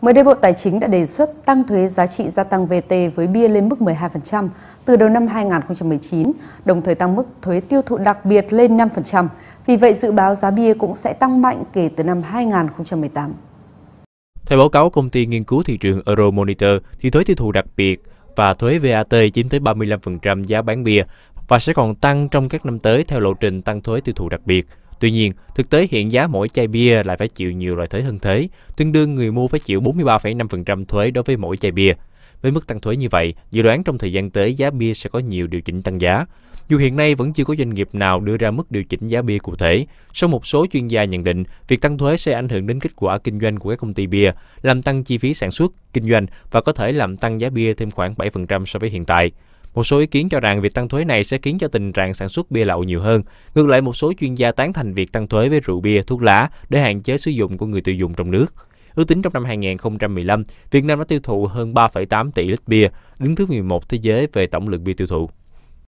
Mới đây Bộ Tài chính đã đề xuất tăng thuế giá trị gia tăng VT với bia lên mức 12% từ đầu năm 2019, đồng thời tăng mức thuế tiêu thụ đặc biệt lên 5%. Vì vậy dự báo giá bia cũng sẽ tăng mạnh kể từ năm 2018. Theo báo cáo công ty nghiên cứu thị trường Euromonitor, thì thuế tiêu thụ đặc biệt và thuế VAT chiếm tới 35% giá bán bia và sẽ còn tăng trong các năm tới theo lộ trình tăng thuế tiêu thụ đặc biệt Tuy nhiên, thực tế hiện giá mỗi chai bia lại phải chịu nhiều loại thuế hơn thế, tương đương người mua phải chịu 43,5% thuế đối với mỗi chai bia. Với mức tăng thuế như vậy, dự đoán trong thời gian tới giá bia sẽ có nhiều điều chỉnh tăng giá. Dù hiện nay vẫn chưa có doanh nghiệp nào đưa ra mức điều chỉnh giá bia cụ thể, song một số chuyên gia nhận định việc tăng thuế sẽ ảnh hưởng đến kết quả kinh doanh của các công ty bia, làm tăng chi phí sản xuất, kinh doanh và có thể làm tăng giá bia thêm khoảng 7% so với hiện tại. Một số ý kiến cho rằng việc tăng thuế này sẽ khiến cho tình trạng sản xuất bia lậu nhiều hơn. Ngược lại, một số chuyên gia tán thành việc tăng thuế với rượu bia, thuốc lá để hạn chế sử dụng của người tiêu dùng trong nước. Ước tính trong năm 2015, Việt Nam đã tiêu thụ hơn 3,8 tỷ lít bia, đứng thứ 11 thế giới về tổng lượng bia tiêu thụ.